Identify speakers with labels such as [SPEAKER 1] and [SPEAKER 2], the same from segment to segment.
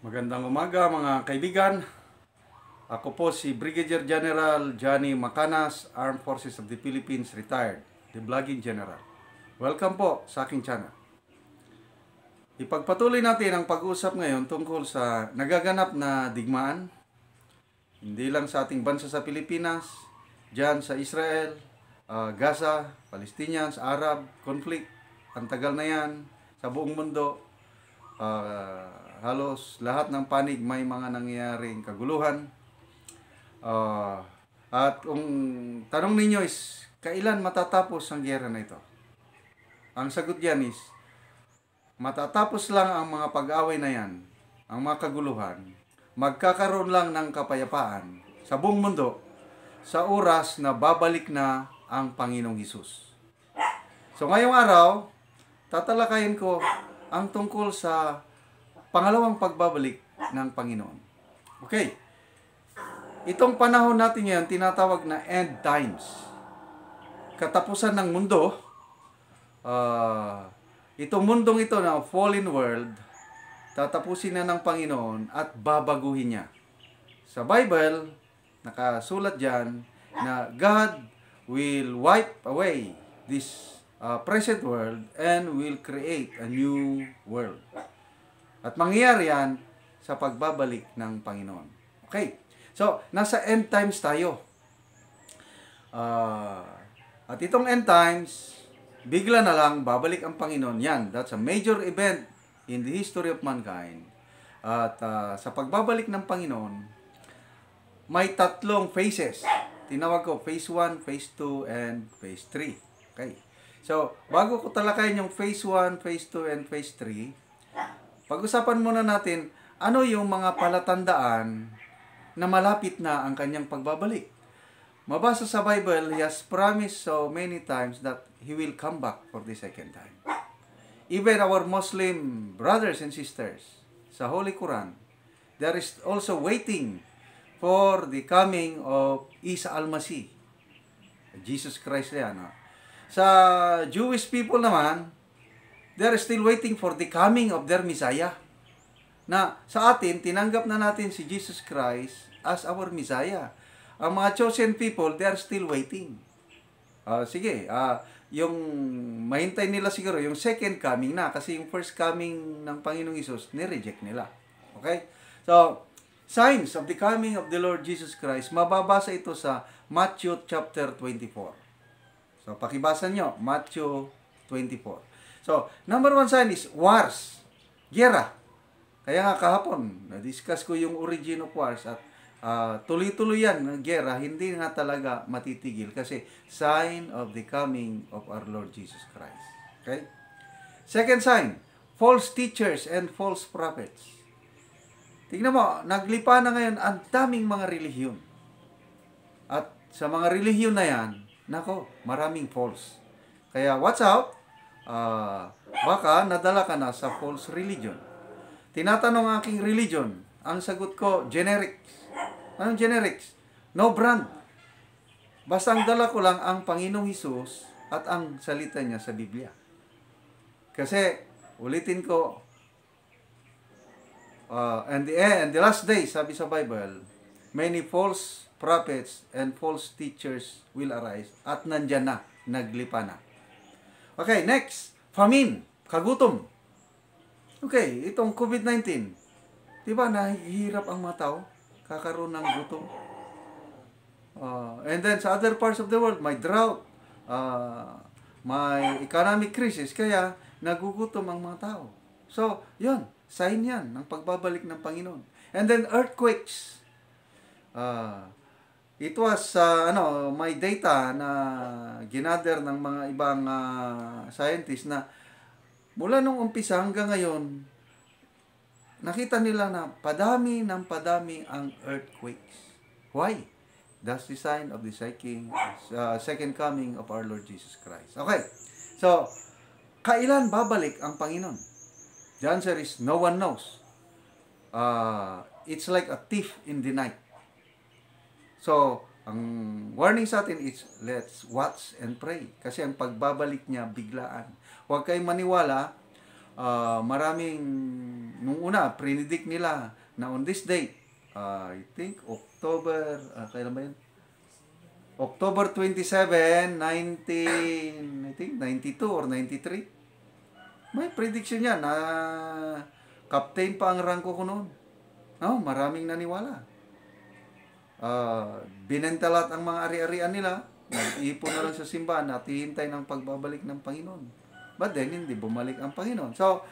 [SPEAKER 1] Magandang umaga mga kaibigan. Ako po si Brigadier General Johnny Macanas, Armed Forces of the Philippines, retired, the Blogging General. Welcome po sa aking channel. Ipagpatuloy natin ang pag-usap ngayon tungkol sa nagaganap na digmaan, hindi lang sa ating bansa sa Pilipinas, dyan sa Israel, uh, Gaza, Palestinians, Arab, conflict, ang tagal na yan, sa buong mundo, uh, halos lahat ng panig may mga nangyayaring kaguluhan. Uh, at kung tanong ninyo is, kailan matatapos ang gera na ito? Ang sagot diyan is, matatapos lang ang mga pag-away na yan, ang mga kaguluhan, magkakaroon lang ng kapayapaan sa buong mundo sa oras na babalik na ang Panginoong Hesus. So ngayong araw, tatalakayin ko ang tungkol sa pangalawang pagbabalik ng Panginoon. Okay. Itong panahon natin ngayon, tinatawag na end times. Katapusan ng mundo, uh, itong mundong ito na fallen world, tatapusin na ng Panginoon at babaguhin niya. Sa Bible, nakasulat dyan na God will wipe away this uh, present world and will create a new world. At mangyayari yan sa pagbabalik ng Panginoon. Okay. So, nasa end times tayo. Uh, at itong end times, bigla na lang babalik ang Panginoon. Yan, that's a major event in the history of mankind. At uh, sa pagbabalik ng Panginoon, may tatlong phases. Tinawag ko phase 1, phase 2, and phase 3. Okay. So, bago ko talakayin yung phase 1, phase 2, and phase 3, pag-usapan muna natin ano yung mga palatandaan na malapit na ang kanyang pagbabalik. Mabasa sa Bible, He has promised so many times that He will come back for the second time. Even our Muslim brothers and sisters, sa Holy Quran, there is also waiting for the coming of Isa al-Masih. Jesus Christ yan. No? Ah. Sa Jewish people naman, they are still waiting for the coming of their Messiah. Na sa atin, tinanggap na natin si Jesus Christ as our Messiah. Ang mga chosen people, they are still waiting. Uh, sige, uh, yung mahintay nila siguro, yung second coming na, kasi yung first coming ng Panginoong Isus, nireject nila. Okay? So, signs of the coming of the Lord Jesus Christ, mababasa ito sa Matthew chapter 24. So, pakibasa nyo, Matthew 24. So, number one sign is wars. Gera. Kaya nga kahapon, na-discuss ko yung origin of wars at uh, tuloy-tuloy yan ng gera, hindi nga talaga matitigil kasi sign of the coming of our Lord Jesus Christ. Okay? Second sign, false teachers and false prophets. Tingnan mo, naglipa na ngayon ang daming mga relihiyon. At sa mga relihiyon na yan, nako, maraming false. Kaya watch out, uh, baka nadala ka na sa false religion. Tinatanong ang aking religion, ang sagot ko, generics. Anong generics? No brand. Basta ang dala ko lang ang Panginoong Hesus at ang salita niya sa Biblia. Kasi, ulitin ko, uh, and the and the last day, sabi sa Bible, many false prophets and false teachers will arise at nandyan na, naglipa na. Okay, next. Famine. Kagutom. Okay, itong COVID-19. Diba, nahihirap ang mga tao? Kakaroon ng gutom. Uh, and then sa other parts of the world, may drought. Uh, may economic crisis. Kaya, nagugutom ang mga tao. So, yun. Sign yan ng pagbabalik ng Panginoon. And then earthquakes. Uh, It was uh, ano, may data na ginather ng mga ibang uh, scientists na mula nung umpisa hanggang ngayon, nakita nila na padami ng padami ang earthquakes. Why? That's the sign of the second, uh, second coming of our Lord Jesus Christ. Okay. So, kailan babalik ang Panginoon? The answer is no one knows. Uh, it's like a thief in the night. So, ang warning sa atin is, let's watch and pray. Kasi ang pagbabalik niya, biglaan. Huwag kayong maniwala, uh, maraming, nung una, predict nila na on this date, uh, I think October, uh, kailan ba yun? October 27, 19, I think 92 or 93. May prediction yan na captain pa ang rangko ko noon. No, maraming naniwala uh, binenta lahat ang mga ari-arian nila, nag ipon na lang sa simbahan at hihintay ng pagbabalik ng Panginoon. But then, hindi bumalik ang Panginoon. So,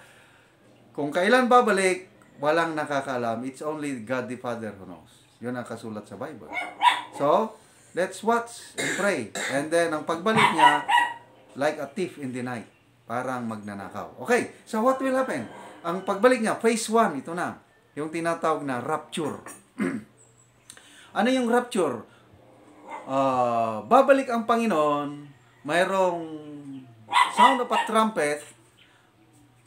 [SPEAKER 1] kung kailan babalik, walang nakakaalam. It's only God the Father who knows. Yun ang kasulat sa Bible. So, let's watch and pray. And then, ang pagbalik niya, like a thief in the night. Parang magnanakaw. Okay, so what will happen? Ang pagbalik niya, phase 1, ito na. Yung tinatawag na rapture. Ano yung rapture? Uh, babalik ang Panginoon, mayroong sound of a trumpet,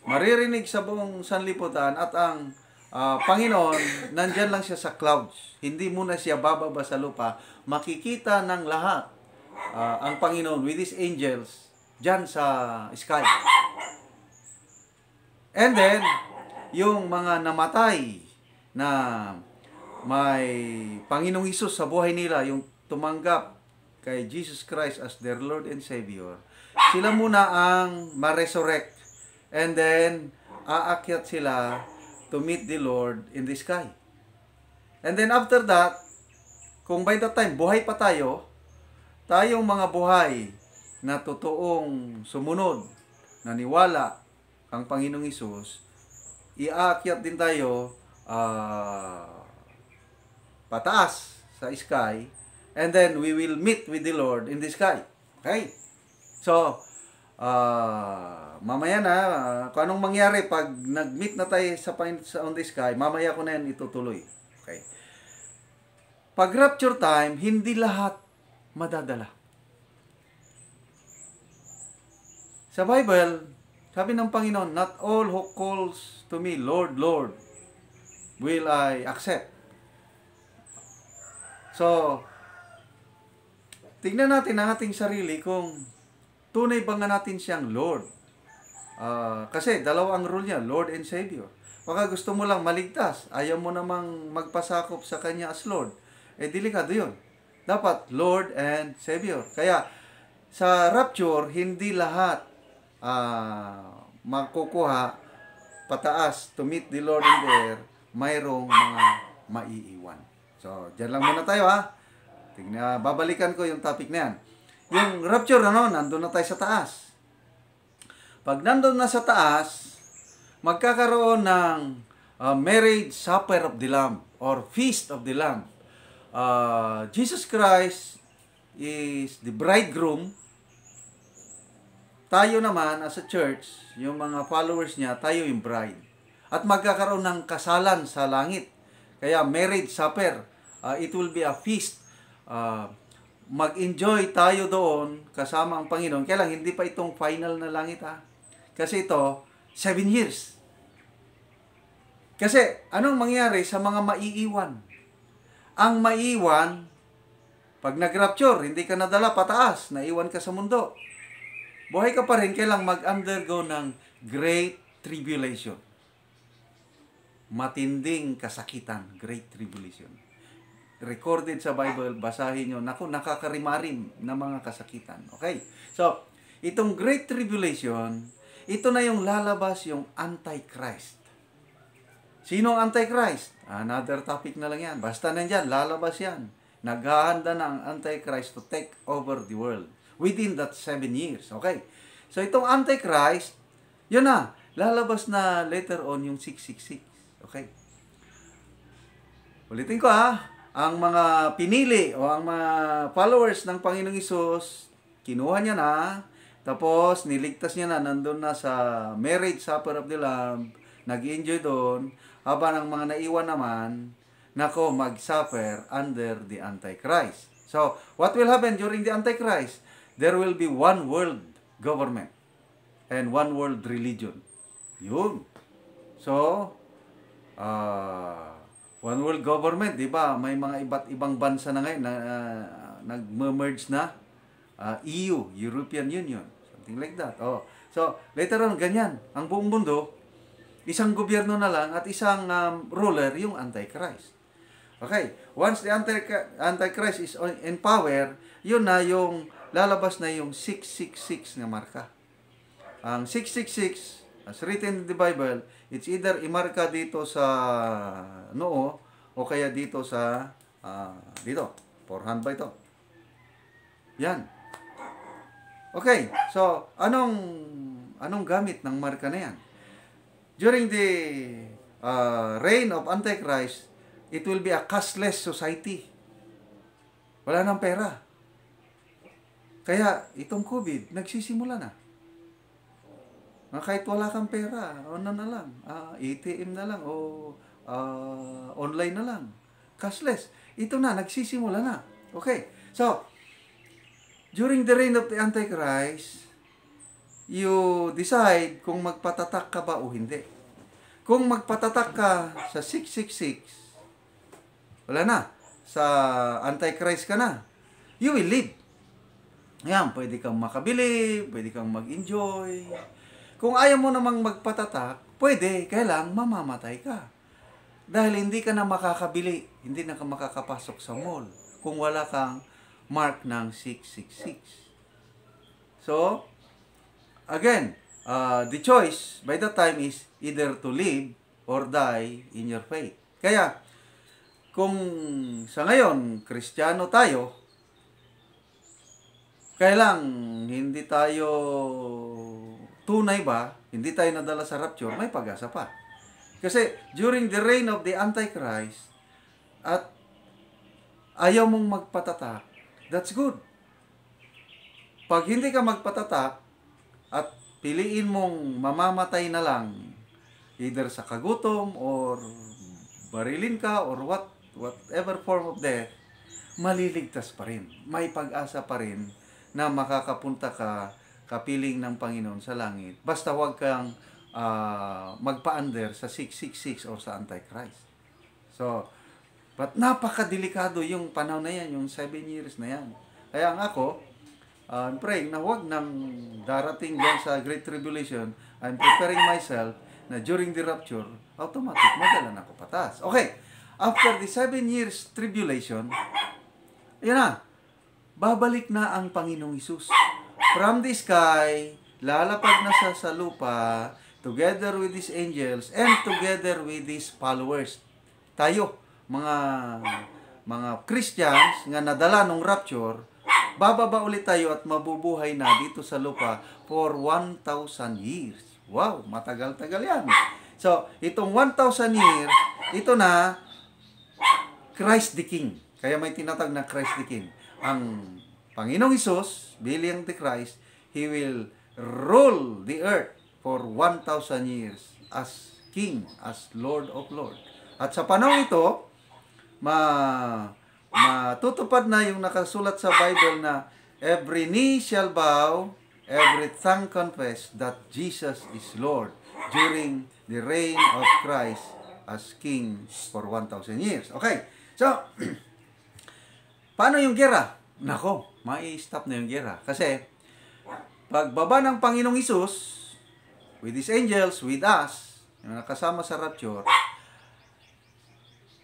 [SPEAKER 1] maririnig sa buong sanliputan at ang uh, Panginoon, nandyan lang siya sa clouds. Hindi muna siya bababa sa lupa. Makikita ng lahat uh, ang Panginoon with His angels dyan sa sky. And then, yung mga namatay na may Panginoong Isus sa buhay nila, yung tumanggap kay Jesus Christ as their Lord and Savior, sila muna ang ma-resurrect. And then, aakyat sila to meet the Lord in the sky. And then after that, kung by that time, buhay pa tayo, tayong mga buhay na totoong sumunod, naniwala ang Panginoong Isus, iaakyat din tayo uh, pataas sa sky, and then we will meet with the Lord in the sky. Okay? So, uh, mamaya na, uh, kung anong mangyari pag nag-meet na tayo sa, sa on the sky, mamaya ko na yan itutuloy. Okay? Pag rapture time, hindi lahat madadala. Sa Bible, sabi ng Panginoon, Not all who calls to me, Lord, Lord, will I accept. So, tignan natin ang ating sarili kung tunay ba nga natin siyang Lord. Uh, kasi dalawa ang rule niya, Lord and Savior. Baka gusto mo lang maligtas, ayaw mo namang magpasakop sa Kanya as Lord, eh delikado yun. Dapat Lord and Savior. Kaya sa rapture, hindi lahat uh, makukuha pataas to meet the Lord in the air, mayroong mga maiiwan. So, dyan lang muna tayo ha. Tingnan, ah, babalikan ko yung topic na yan. Yung rapture, ano, nandun na tayo sa taas. Pag nandun na sa taas, magkakaroon ng uh, marriage supper of the Lamb or feast of the Lamb. Uh, Jesus Christ is the bridegroom. Tayo naman as a church, yung mga followers niya, tayo yung bride. At magkakaroon ng kasalan sa langit. Kaya marriage supper. Uh, it will be a feast. Uh, mag-enjoy tayo doon kasama ang Panginoon. Kaya lang, hindi pa itong final na langit ha. Kasi ito, seven years. Kasi, anong mangyari sa mga maiiwan? Ang maiiwan, pag nag-rapture, hindi ka nadala pataas, naiwan ka sa mundo. Buhay ka pa rin, kailang mag-undergo ng great tribulation. Matinding kasakitan, great tribulation recorded sa Bible, basahin nyo. Naku, nakakarimarim ng mga kasakitan. Okay? So, itong Great Tribulation, ito na yung lalabas yung Antichrist. Sino ang Antichrist? Another topic na lang yan. Basta nandyan, lalabas yan. Naghahanda na ang Antichrist to take over the world within that seven years. Okay? So, itong Antichrist, yun na, lalabas na later on yung 666. Okay? Ulitin ko ha ang mga pinili o ang mga followers ng Panginoong Isus, kinuha niya na, tapos niligtas niya na, nandun na sa marriage supper of the Lamb, nag-enjoy doon, habang ang mga naiwan naman, nako, mag-suffer under the Antichrist. So, what will happen during the Antichrist? There will be one world government and one world religion. Yun. So, ah, uh, One world government, di ba? May mga iba't ibang bansa na ngayon na uh, nagme-merge na uh, ah, EU, European Union, something like that. Oh. So, later on, ganyan. Ang buong mundo, isang gobyerno na lang at isang um, ruler, yung Antichrist. Okay, once the Antichrist is in power, yun na yung lalabas na yung 666 na marka. Ang 666 As written in the Bible, it's either imarka dito sa noo o kaya dito sa uh, dito. Forehand ba ito? Yan. Okay. So, anong anong gamit ng marka na yan? During the uh, reign of Antichrist, it will be a cashless society. Wala nang pera. Kaya itong COVID, nagsisimula na. Na ah, kahit wala kang pera, ano na lang, uh, ah, ATM na lang o uh, online na lang. Cashless. Ito na, nagsisimula na. Okay. So, during the reign of the Antichrist, you decide kung magpatatak ka ba o hindi. Kung magpatatak ka sa 666, wala na. Sa Antichrist ka na. You will live. Yan, pwede kang makabili, pwede kang mag-enjoy, kung ayaw mo namang magpatatak, pwede, kaya lang mamamatay ka. Dahil hindi ka na makakabili, hindi na ka makakapasok sa mall kung wala kang mark ng 666. So, again, uh, the choice by that time is either to live or die in your faith. Kaya, kung sa ngayon, kristyano tayo, kailang hindi tayo tunay ba, hindi tayo nadala sa rapture, may pag-asa pa. Kasi during the reign of the Antichrist, at ayaw mong magpatatak, that's good. Pag hindi ka magpatatak, at piliin mong mamamatay na lang, either sa kagutom, or barilin ka, or what, whatever form of death, maliligtas pa rin. May pag-asa pa rin na makakapunta ka kapiling ng Panginoon sa langit. Basta huwag kang uh, magpa-under sa 666 o sa Antichrist. So, but napakadelikado yung panahon na yan, yung 7 years na yan. Kaya ang ako, uh, I'm praying na huwag nang darating yan sa Great Tribulation. I'm preparing myself na during the rapture, automatic madala na ako patas. Okay, after the 7 years tribulation, yun na, babalik na ang Panginoong Isus from the sky, lalapag na siya sa lupa, together with his angels, and together with his followers. Tayo, mga mga Christians nga nadala nung rapture, bababa ulit tayo at mabubuhay na dito sa lupa for 1,000 years. Wow, matagal-tagal yan. So, itong 1,000 years, ito na Christ the King. Kaya may tinatag na Christ the King. Ang Panginoong Isos, bilang the Christ, He will rule the earth for 1,000 years as King, as Lord of Lord. At sa panahon ito, ma matutupad na yung nakasulat sa Bible na every knee shall bow, every tongue confess that Jesus is Lord during the reign of Christ as King for 1,000 years. Okay, so, paano yung gera? Nako, mai-stop na yung gera. Kasi, pagbaba ng Panginoong Isus, with His angels, with us, yung nakasama sa rapture,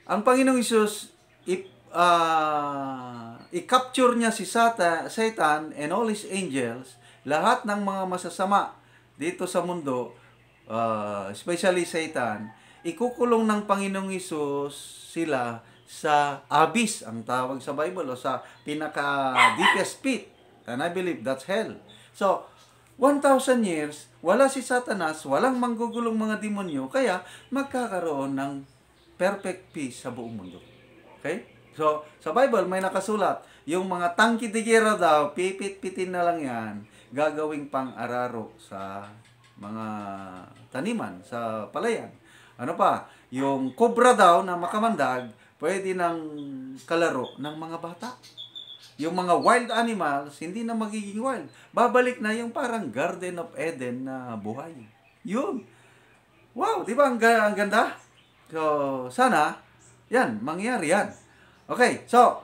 [SPEAKER 1] ang Panginoong Isus, if, uh, ah, i-capture niya si Sata, Satan and all his angels, lahat ng mga masasama dito sa mundo, uh, especially Satan, ikukulong ng Panginoong Isus sila sa abyss, ang tawag sa Bible, o sa pinaka deepest pit. And I believe that's hell. So, 1,000 years, wala si Satanas, walang manggugulong mga demonyo, kaya magkakaroon ng perfect peace sa buong mundo. Okay? So, sa Bible, may nakasulat, yung mga tangki de guerra daw, pipit-pitin na lang yan, gagawing pang-araro sa mga taniman, sa palayan. Ano pa? Yung cobra daw na makamandag, pwede ng kalaro ng mga bata. Yung mga wild animals, hindi na magiging wild. Babalik na yung parang Garden of Eden na buhay. Yun. Wow, di ba ang, ang ganda? So, sana, yan, mangyari yan. Okay, so,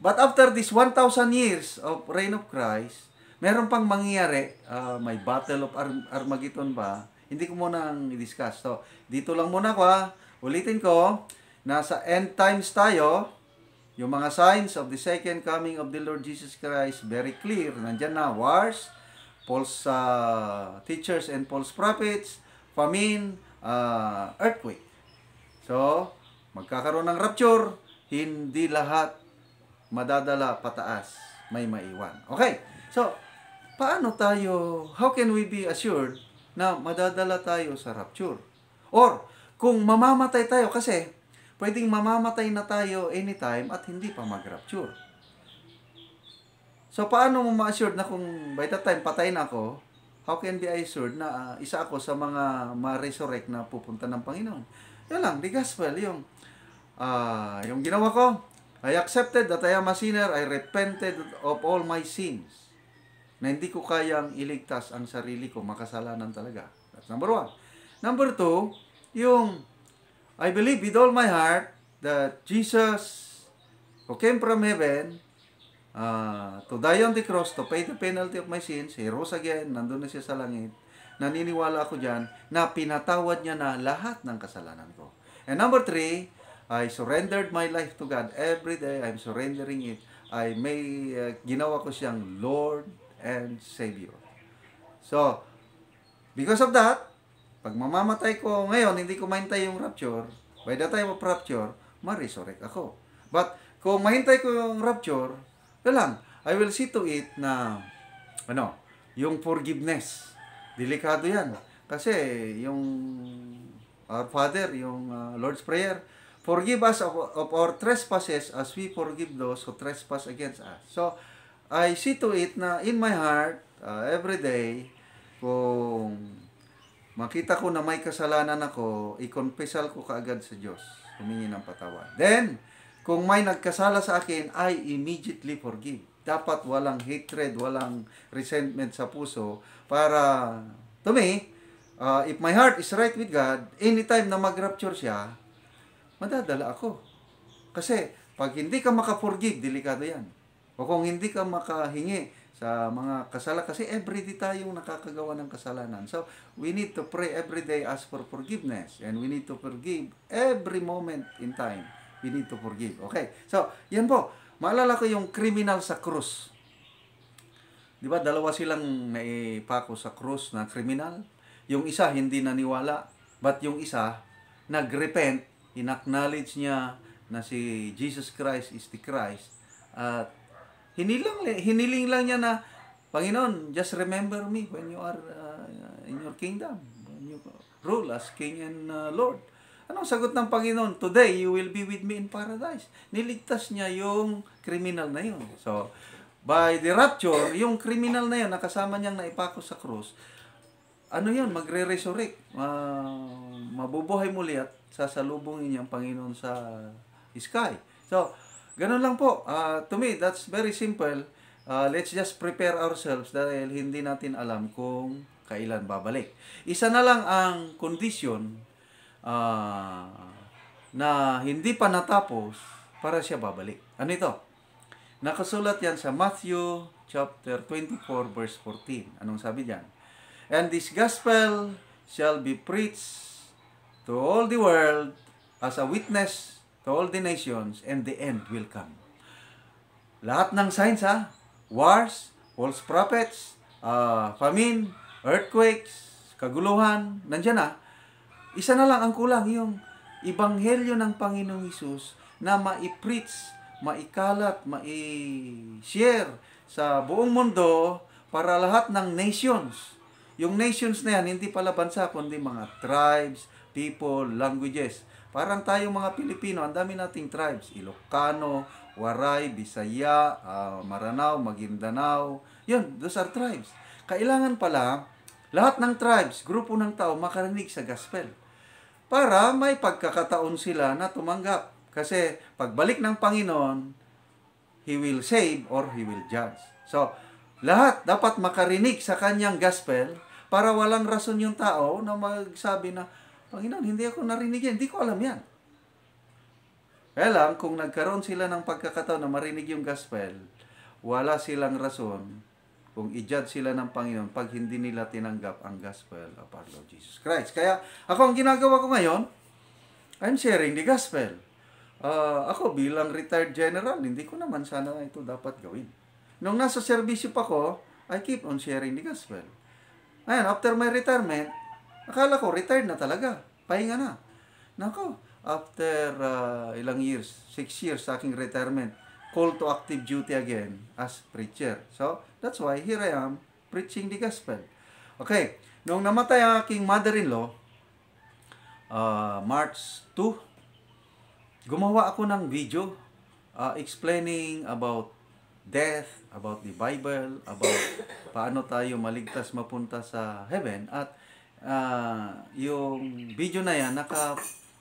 [SPEAKER 1] but after this 1,000 years of reign of Christ, meron pang mangyari, uh, may battle of Arm- Armageddon ba? Hindi ko muna ang i-discuss. So, dito lang muna ko ha. Ulitin ko, Nasa end times tayo, yung mga signs of the second coming of the Lord Jesus Christ, very clear. Nandyan na, wars, false uh, teachers and false prophets, famine, uh, earthquake. So, magkakaroon ng rapture, hindi lahat madadala pataas, may maiwan. Okay, so, paano tayo, how can we be assured na madadala tayo sa rapture? Or, kung mamamatay tayo, kasi Pwedeng mamamatay na tayo anytime at hindi pa mag-rapture. So, paano mo ma-assured na kung by that time patay na ako, how can be assured na uh, isa ako sa mga ma-resurrect na pupunta ng Panginoon? Yan lang, the gospel, yung, uh, yung ginawa ko, I accepted that I am a sinner, I repented of all my sins na hindi ko kayang iligtas ang sarili ko, makasalanan talaga. That's number one. Number two, yung I believe with all my heart that Jesus who came from heaven uh, to die on the cross to pay the penalty of my sins, he rose again, nandun na siya sa langit. Naniniwala ako dyan na pinatawad niya na lahat ng kasalanan ko. And number three, I surrendered my life to God. Every day, I'm surrendering it. I may, uh, ginawa ko siyang Lord and Savior. So, because of that, pag mamamatay ko ngayon, hindi ko mahintay yung rapture, by the time of rapture, ma-resurrect ako. But kung mahintay ko yung rapture, lang, I will see to it na ano, yung forgiveness. Delikado yan. Kasi yung Our Father, yung uh, Lord's Prayer, forgive us of, of our trespasses as we forgive those who trespass against us. So, I see to it na in my heart, uh, every day, kung makita ko na may kasalanan ako, i-confessal ko kaagad sa Diyos. Humingi ng patawad. Then, kung may nagkasala sa akin, I immediately forgive. Dapat walang hatred, walang resentment sa puso para to me, uh, if my heart is right with God, anytime na mag-rapture siya, madadala ako. Kasi, pag hindi ka maka-forgive, delikado yan. O kung hindi ka makahingi sa mga kasala kasi everyday tayong nakakagawa ng kasalanan. So, we need to pray every day ask for forgiveness and we need to forgive every moment in time. We need to forgive. Okay? So, yan po. Maalala ko yung criminal sa krus. Di ba? Dalawa silang naipako sa krus na criminal. Yung isa hindi naniwala. But yung isa, nagrepent, inacknowledge niya na si Jesus Christ is the Christ at Hinilang, hiniling lang niya na, Panginoon, just remember me when you are uh, in your kingdom. When you rule as King and uh, Lord. Anong sagot ng Panginoon? Today, you will be with me in paradise. Niligtas niya yung criminal na yun. So, by the rapture, yung criminal na yun, nakasama niyang naipako sa cross, ano yun, magre-resurrect. Uh, mabubuhay muli at sasalubungin niya ang Panginoon sa sky. So, Ganun lang po. Uh, to me, that's very simple. Uh, let's just prepare ourselves dahil hindi natin alam kung kailan babalik. Isa na lang ang condition uh, na hindi pa natapos para siya babalik. Ano ito? Nakasulat yan sa Matthew chapter 24 verse 14. Anong sabi diyan? And this gospel shall be preached to all the world as a witness to all the nations, and the end will come. Lahat ng signs ha, wars, false prophets, uh, famine, earthquakes, kaguluhan, nandiyan na. Isa na lang ang kulang, yung ibanghelyo ng Panginoong Isus na maipreach, maikalat, mai-share sa buong mundo para lahat ng nations. Yung nations na yan, hindi pala bansa, kundi mga tribes, people, languages. Parang tayong mga Pilipino, ang dami nating tribes. Ilocano, Waray, Bisaya, uh, Maranao, Maguindanao. Yun, those are tribes. Kailangan pala lahat ng tribes, grupo ng tao makarinig sa gospel. Para may pagkakataon sila na tumanggap. Kasi pagbalik ng Panginoon, He will save or He will judge. So, lahat dapat makarinig sa kanyang gospel para walang rason yung tao na magsabi na, Panginoon, hindi ako narinig yan. Hindi ko alam yan. Alam, kung nagkaroon sila ng pagkakataon na marinig yung gospel, wala silang rason kung i-judge sila ng Panginoon pag hindi nila tinanggap ang gospel of our Lord Jesus Christ. Kaya ako ang ginagawa ko ngayon, I'm sharing the gospel. Uh, ako bilang retired general, hindi ko naman sana ito dapat gawin. Nung nasa serbisyo pa ko, I keep on sharing the gospel. Ngayon, after my retirement, Akala ko, retired na talaga. Pahinga na. Nako, after uh, ilang years, 6 years sa aking retirement, call to active duty again as preacher. So, that's why here I am preaching the gospel. Okay, noong namatay ang aking mother-in-law, uh, March 2, gumawa ako ng video uh, explaining about death, about the Bible, about paano tayo maligtas mapunta sa heaven at uh, yung video na yan naka,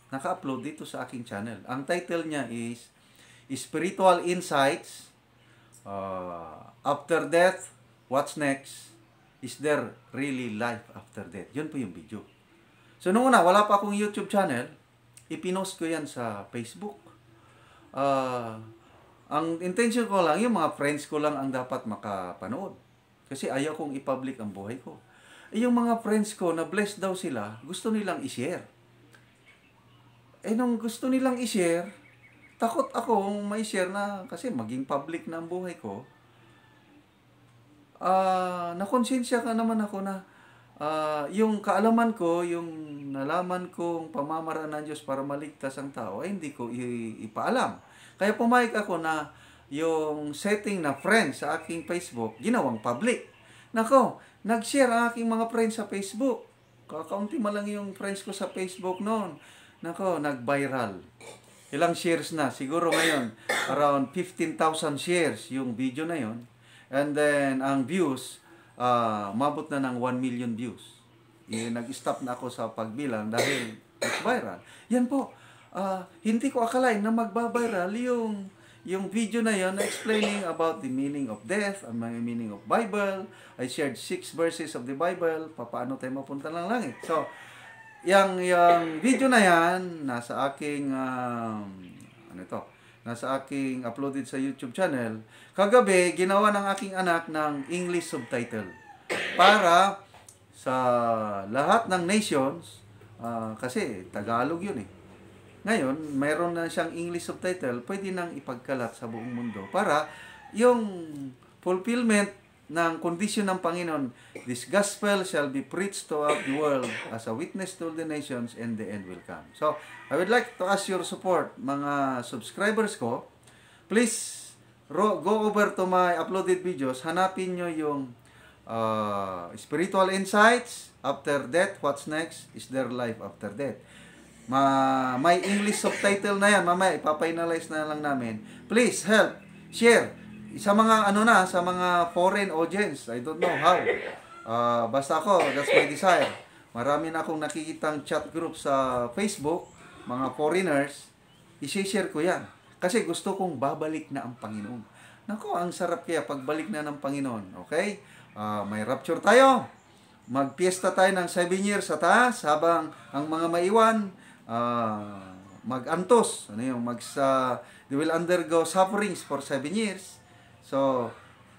[SPEAKER 1] naka-upload dito sa aking channel. Ang title niya is Spiritual Insights uh, After Death, What's Next? Is there really life after death? Yun po yung video. So, nung una, wala pa akong YouTube channel. Ipinost ko yan sa Facebook. Uh, ang intention ko lang, yung mga friends ko lang ang dapat makapanood. Kasi ayaw kong i-public ang buhay ko yung mga friends ko na blessed daw sila, gusto nilang i-share. Eh nung gusto nilang i-share, takot akong may share na kasi maging public na ang buhay ko. Uh, nakonsensya ka naman ako na uh, yung kaalaman ko, yung nalaman kong pamamaraan ng Diyos para maligtas ang tao, ay hindi ko ipaalam. Kaya pumayag ako na yung setting na friends sa aking Facebook, ginawang public. Nako, nag-share ang aking mga friends sa Facebook. Kakaunti lang yung friends ko sa Facebook noon. Nako, nag-viral. Ilang shares na? Siguro ngayon, around 15,000 shares yung video na yon. And then, ang views, uh, ah, mabot na ng 1 million views. Eh, nag-stop na ako sa pagbilang dahil nag-viral. Yan po, uh, hindi ko akalain na magbabiral yung yung video na yon explaining about the meaning of death, ang mga meaning of Bible. I shared six verses of the Bible, papaano tayo mapunta ng langit. So, yung, yung video na yan, nasa aking, um, ano ito, nasa aking uploaded sa YouTube channel, kagabi, ginawa ng aking anak ng English subtitle para sa lahat ng nations, uh, kasi Tagalog yun eh. Ngayon, mayroon na siyang English subtitle, pwede nang ipagkalat sa buong mundo para yung fulfillment ng condition ng Panginoon, this gospel shall be preached throughout the world as a witness to all the nations and the end will come. So, I would like to ask your support, mga subscribers ko. Please, go over to my uploaded videos, hanapin nyo yung uh, spiritual insights, after death, what's next, is there life after death. Ma may English subtitle na yan. Mamaya ipapainalize na lang namin. Please help, share sa mga ano na, sa mga foreign audience. I don't know how. Uh, basta ako, that's my desire. Marami na akong nakikitang chat group sa Facebook, mga foreigners, isi-share ko yan. Kasi gusto kong babalik na ang Panginoon. Nako, ang sarap kaya pagbalik na ng Panginoon. Okay? Uh, may rapture tayo. Magpiesta tayo ng 7 years sa taas habang ang mga maiwan uh, magantos, ano yung magsa they will undergo sufferings for 7 years. So,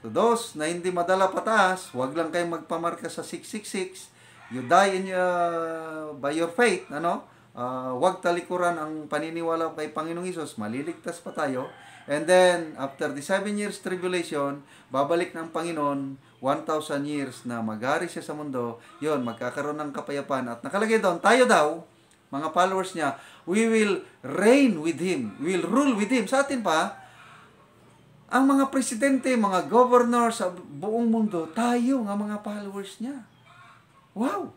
[SPEAKER 1] to those na hindi madala pataas, wag lang kayong magpamarka sa 666. You die in your, uh, by your faith, ano? Uh, ah, wag talikuran ang paniniwala kay Panginoong Isus, maliligtas pa tayo. And then, after the 7 years tribulation, babalik ng Panginoon, 1,000 years na magari siya sa mundo, yon magkakaroon ng kapayapaan. At nakalagay doon, tayo daw, mga followers niya, we will reign with Him, we will rule with Him. Sa atin pa, ang mga presidente, mga governor sa buong mundo, tayo nga mga followers niya. Wow!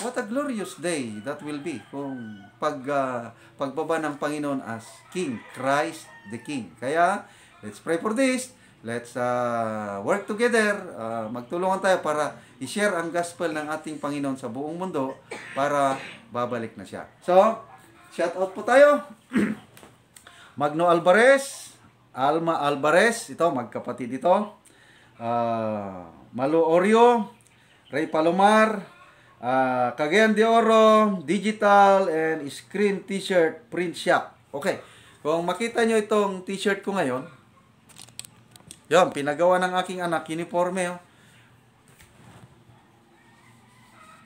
[SPEAKER 1] What a glorious day that will be kung pag, uh, pagbaba ng Panginoon as King, Christ the King. Kaya, let's pray for this. Let's uh, work together, uh, magtulungan tayo para i-share ang gospel ng ating Panginoon sa buong mundo para babalik na siya. So, shout out po tayo. Magno Alvarez, Alma Alvarez, ito magkapatid ito. Uh, Malu Orio, Ray Palomar, uh, Cagayan de Oro, Digital, and Screen T-shirt Print Shop. Okay, kung makita nyo itong t-shirt ko ngayon, Yon, pinagawa ng aking anak, uniforme. Oh.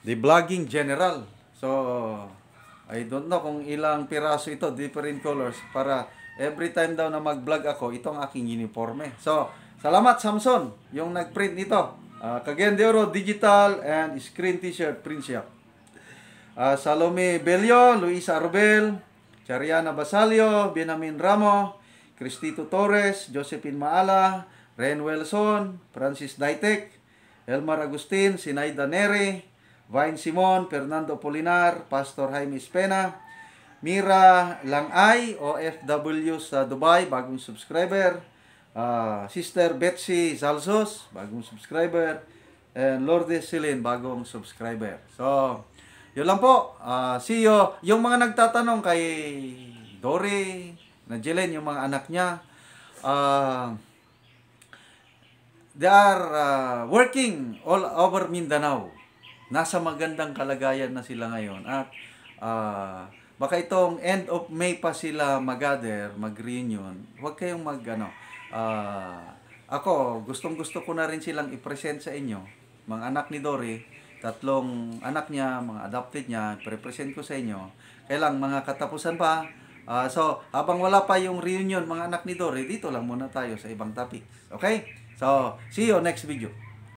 [SPEAKER 1] The blogging General. So, I don't know kung ilang piraso ito, different colors, para every time daw na mag-vlog ako, itong aking uniforme. So, salamat Samson, yung nag-print nito. Uh, ah, Cagayan Digital and Screen T-shirt print shop. Uh, ah, Salome Belio, Luisa Arbel, Chariana Basalio, Benjamin Ramo, Cristito Torres, Josephine Maala, Ren Wilson, Francis Daitek, Elmar Agustin, Sinaida Neri, Vine Simon, Fernando Polinar, Pastor Jaime Espena, Mira Langay, OFW sa Dubai, bagong subscriber, uh, Sister Betsy Zalzos, bagong subscriber, and Lourdes Celine, bagong subscriber. So, yun lang po. Uh, see you. Yung mga nagtatanong kay Dory, na Jelen, yung mga anak niya, ah, uh, They are uh, working all over Mindanao. Nasa magandang kalagayan na sila ngayon. At uh, baka itong end of May pa sila mag mag-reunion. Huwag kayong mag, ano, uh, ako, gustong gusto ko na rin silang i-present sa inyo. Mga anak ni Dory, tatlong anak niya, mga adopted niya, i-present ko sa inyo. Kailang mga katapusan pa, Uh, so, habang wala pa yung reunion mga anak ni Dory, dito lang muna tayo sa ibang topics. Okay? So, see you next video.